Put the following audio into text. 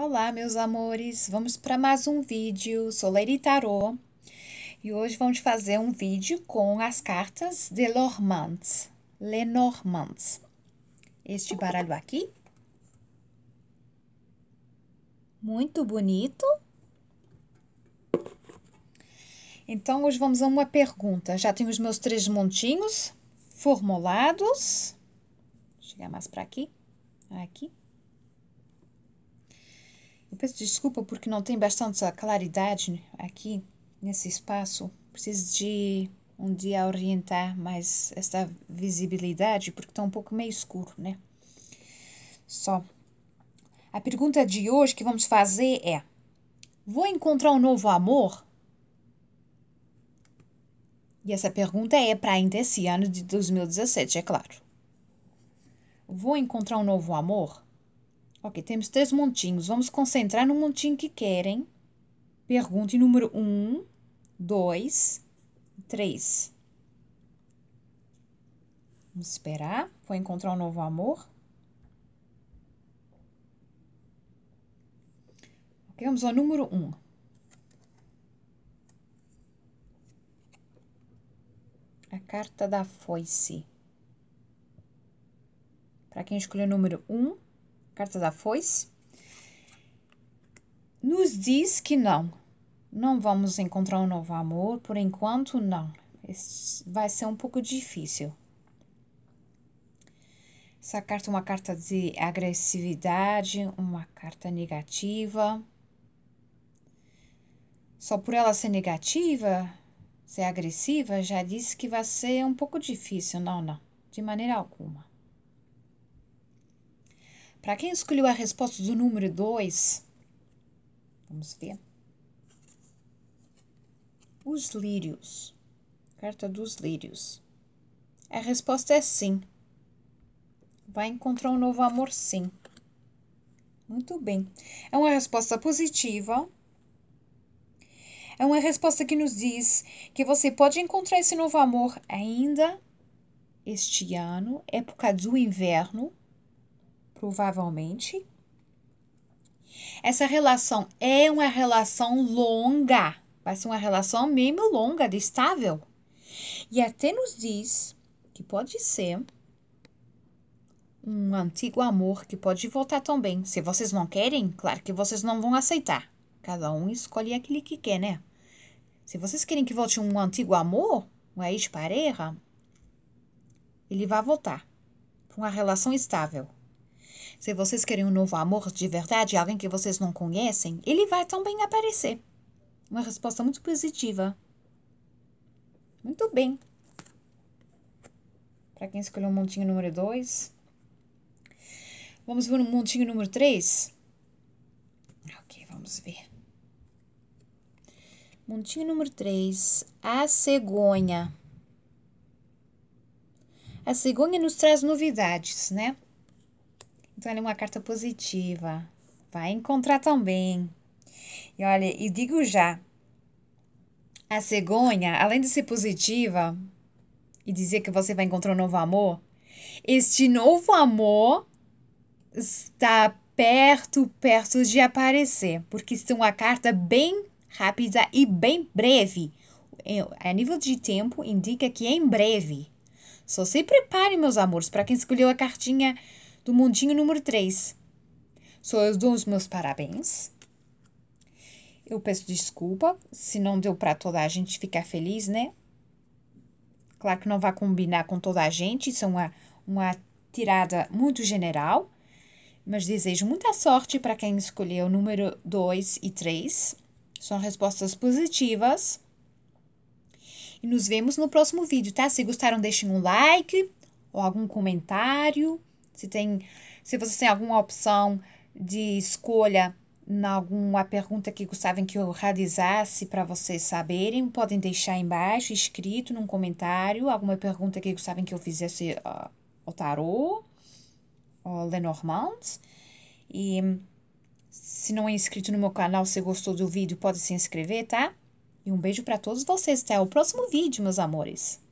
Olá, meus amores! Vamos para mais um vídeo Sou e Tarô E hoje vamos fazer um vídeo com as cartas de Lormand, Lenormand. Este baralho aqui. Muito bonito. Então, hoje vamos a uma pergunta. Já tenho os meus três montinhos formulados. Vou chegar mais para aqui. Aqui. Eu peço desculpa porque não tem bastante claridade aqui nesse espaço. Preciso de um dia orientar mais esta visibilidade porque está um pouco meio escuro, né? Só. A pergunta de hoje que vamos fazer é: Vou encontrar um novo amor? E essa pergunta é para ainda esse ano de 2017, é claro. Vou encontrar um novo amor? Ok, temos três montinhos. Vamos concentrar no montinho que querem. Pergunta número um, dois, três. Vamos esperar. Vou encontrar um novo amor. Ok, vamos ao número Um. A carta da foice. Para quem escolheu o número um, Carta da Foice, nos diz que não, não vamos encontrar um novo amor, por enquanto não. vai ser um pouco difícil. Essa carta é uma carta de agressividade, uma carta negativa. Só por ela ser negativa, ser agressiva, já disse que vai ser um pouco difícil. Não, não, de maneira alguma. Para quem escolheu a resposta do número 2, vamos ver. Os lírios. Carta dos lírios. A resposta é sim. Vai encontrar um novo amor, sim. Muito bem. É uma resposta positiva. É uma resposta que nos diz que você pode encontrar esse novo amor ainda este ano, época do inverno, provavelmente. Essa relação é uma relação longa, vai ser uma relação mesmo longa, estável. E até nos diz que pode ser um antigo amor que pode voltar também. Se vocês não querem, claro que vocês não vão aceitar. Cada um escolhe aquele que quer, né? Se vocês querem que volte um antigo amor, uma ex-pareja, ele vai voltar para uma relação estável. Se vocês querem um novo amor de verdade, alguém que vocês não conhecem, ele vai também aparecer. Uma resposta muito positiva. Muito bem. Para quem escolheu o montinho número 2. Vamos ver o montinho número 3. Ok, vamos ver. Montinho número 3. A cegonha. A cegonha nos traz novidades, né? Então, ela é uma carta positiva. Vai encontrar também. E olha, e digo já, a cegonha, além de ser positiva e dizer que você vai encontrar um novo amor, este novo amor está perto, perto de aparecer, porque está é uma carta bem rápida e bem breve. É, a nível de tempo, indica que é em breve. Só se prepare, meus amores, para quem escolheu a cartinha do mundinho número 3. Sou eu dou os meus parabéns. Eu peço desculpa se não deu para toda a gente ficar feliz, né? Claro que não vai combinar com toda a gente, isso é uma, uma tirada muito general. Mas desejo muita sorte para quem escolheu o número 2 e 3. São respostas positivas. E nos vemos no próximo vídeo, tá? Se gostaram, deixem um like ou algum comentário. Se tem, se você tem alguma opção de escolha na alguma pergunta que gostavam que eu realizasse para vocês saberem, podem deixar embaixo escrito num comentário alguma pergunta que gostavam que eu fizesse uh, ao tarô, ao Lenormand. E se não é inscrito no meu canal, se gostou do vídeo, pode se inscrever, tá? E um beijo para todos vocês. Até o próximo vídeo, meus amores.